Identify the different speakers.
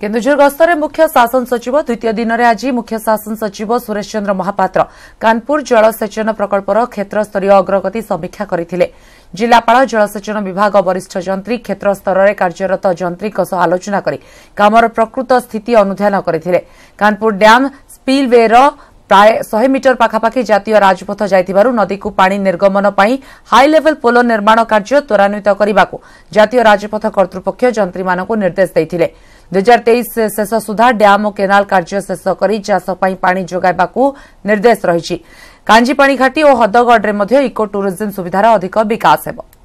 Speaker 1: କେନ୍ଦୁଝର ଗସ୍ତରେ ମୁଖ୍ୟ ଶାସନ ସଚିବ ଦ୍ୱିତୀୟ ଦିନରେ ଆଜି ମୁଖ୍ୟ ଶାସନ ସଚିବ ସୁରେଶ ଚନ୍ଦ୍ର ମହାପାତ୍ର କାନପୁର ଜଳସେଚନ ପ୍ରକଳ୍ପର କ୍ଷେତ୍ରସ୍ତରୀୟ ଅଗ୍ରଗତି ସମୀକ୍ଷା କରିଥିଲେ ଜିଲ୍ଲାପାଳ ଜଳସେଚନ ବିଭାଗ ବରିଷ୍ଠ ଯନ୍ତ୍ରୀ କ୍ଷେତ୍ରସ୍ତରରେ କାର୍ଯ୍ୟରତ ଯନ୍ତ୍ରୀଙ୍କ ସହ ଆଲୋଚନା କରି କାମର ପ୍ରକୃତ ସ୍ଥିତି ଅନୁଧ୍ୟାନ କରିଥିଲେ କାନପୁର ଡ୍ୟାମ୍ ସ୍ପିଲ୍ୱେର ପ୍ରାୟ ଶହେ ମିଟର ପାଖାପାଖି ଜାତୀୟ ରାଜପଥ ଯାଇଥିବାରୁ ନଦୀକୁ ପାଣି ନିର୍ଗମନ ପାଇଁ ହାଇଲେଭେଲ୍ ପୋଲ ନିର୍ମାଣ କାର୍ଯ୍ୟ ତ୍ୱରାନ୍ୱିତ କରିବାକୁ ଜାତୀୟ ରାଜପଥ କର୍ତ୍ତୃପକ୍ଷ ଯନ୍ତ୍ରୀମାନଙ୍କୁ ନିର୍ଦ୍ଦେଶ ଦେଇଥିଲେ ଦୁଇହଜାର ତେଇଶ ଶେଷ ସୁଦ୍ଧା ଡ୍ୟାମ୍ ଓ କେନାଲ କାର୍ଯ୍ୟ ଶେଷ କରି ଚାଷ ପାଇଁ ପାଣି ଯୋଗାଇବାକୁ ନିର୍ଦ୍ଦେଶ ରହିଛି କାଞ୍ଜିପାଣିଘାଟି ଓ ହଦଗଡ଼ରେ ମଧ୍ୟ ଇକୋ ଟୁରିଜିମ୍ ସୁବିଧାର ଅଧିକ ବିକାଶ ହେବା